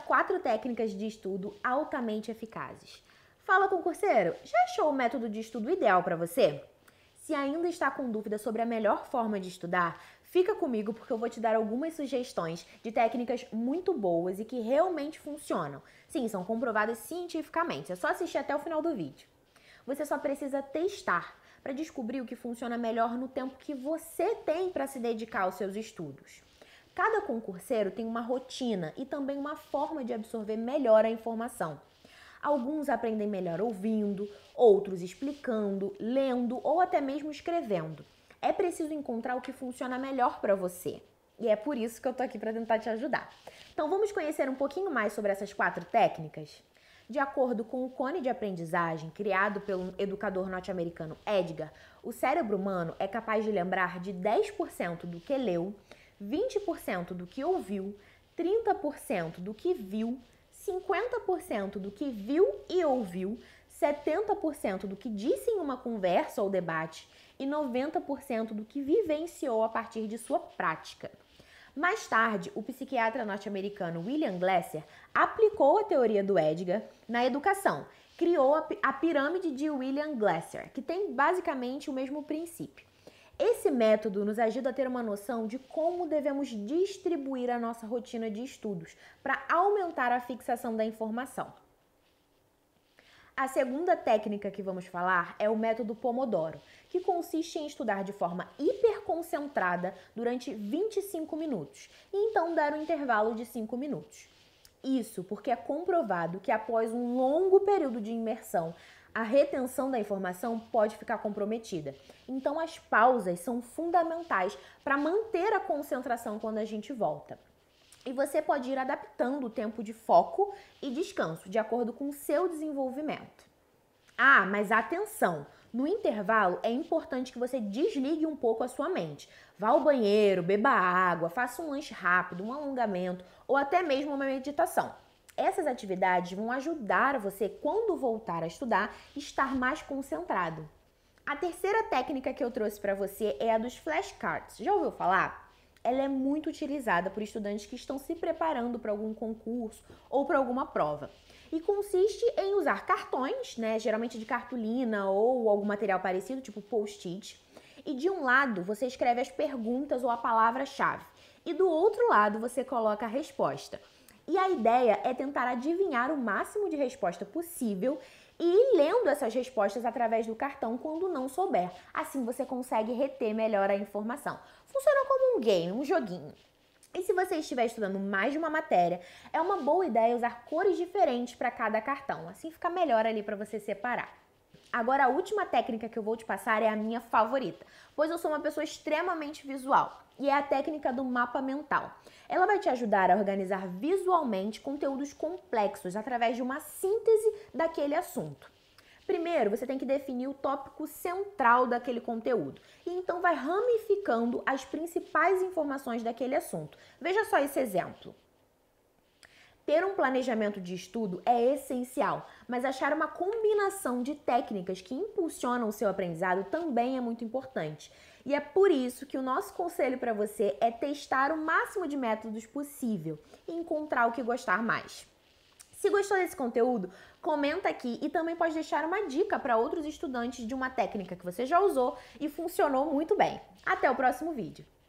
quatro técnicas de estudo altamente eficazes. Fala, concurseiro, já achou o método de estudo ideal para você? Se ainda está com dúvida sobre a melhor forma de estudar, fica comigo porque eu vou te dar algumas sugestões de técnicas muito boas e que realmente funcionam. Sim, são comprovadas cientificamente, é só assistir até o final do vídeo. Você só precisa testar para descobrir o que funciona melhor no tempo que você tem para se dedicar aos seus estudos. Cada concurseiro tem uma rotina e também uma forma de absorver melhor a informação. Alguns aprendem melhor ouvindo, outros explicando, lendo ou até mesmo escrevendo. É preciso encontrar o que funciona melhor para você. E é por isso que eu tô aqui para tentar te ajudar. Então vamos conhecer um pouquinho mais sobre essas quatro técnicas? De acordo com o cone de aprendizagem criado pelo educador norte-americano Edgar, o cérebro humano é capaz de lembrar de 10% do que leu, 20% do que ouviu, 30% do que viu, 50% do que viu e ouviu, 70% do que disse em uma conversa ou debate e 90% do que vivenciou a partir de sua prática. Mais tarde, o psiquiatra norte-americano William Glasser aplicou a teoria do Edgar na educação, criou a pirâmide de William Glasser, que tem basicamente o mesmo princípio. Esse método nos ajuda a ter uma noção de como devemos distribuir a nossa rotina de estudos para aumentar a fixação da informação. A segunda técnica que vamos falar é o método Pomodoro, que consiste em estudar de forma hiperconcentrada durante 25 minutos e então dar um intervalo de 5 minutos. Isso porque é comprovado que após um longo período de imersão, a retenção da informação pode ficar comprometida. Então, as pausas são fundamentais para manter a concentração quando a gente volta. E você pode ir adaptando o tempo de foco e descanso de acordo com o seu desenvolvimento. Ah, mas atenção! No intervalo é importante que você desligue um pouco a sua mente. Vá ao banheiro, beba água, faça um lanche rápido, um alongamento ou até mesmo uma meditação essas atividades vão ajudar você, quando voltar a estudar, estar mais concentrado. A terceira técnica que eu trouxe para você é a dos flashcards. Já ouviu falar? Ela é muito utilizada por estudantes que estão se preparando para algum concurso ou para alguma prova. E consiste em usar cartões, né, geralmente de cartolina ou algum material parecido, tipo post-it. E de um lado você escreve as perguntas ou a palavra-chave, e do outro lado você coloca a resposta. E a ideia é tentar adivinhar o máximo de resposta possível e ir lendo essas respostas através do cartão quando não souber. Assim você consegue reter melhor a informação. Funciona como um game, um joguinho. E se você estiver estudando mais de uma matéria, é uma boa ideia usar cores diferentes para cada cartão. Assim fica melhor ali para você separar. Agora a última técnica que eu vou te passar é a minha favorita, pois eu sou uma pessoa extremamente visual e é a técnica do mapa mental. Ela vai te ajudar a organizar visualmente conteúdos complexos através de uma síntese daquele assunto. Primeiro, você tem que definir o tópico central daquele conteúdo e então vai ramificando as principais informações daquele assunto. Veja só esse exemplo. Ter um planejamento de estudo é essencial, mas achar uma combinação de técnicas que impulsionam o seu aprendizado também é muito importante. E é por isso que o nosso conselho para você é testar o máximo de métodos possível e encontrar o que gostar mais. Se gostou desse conteúdo, comenta aqui e também pode deixar uma dica para outros estudantes de uma técnica que você já usou e funcionou muito bem. Até o próximo vídeo!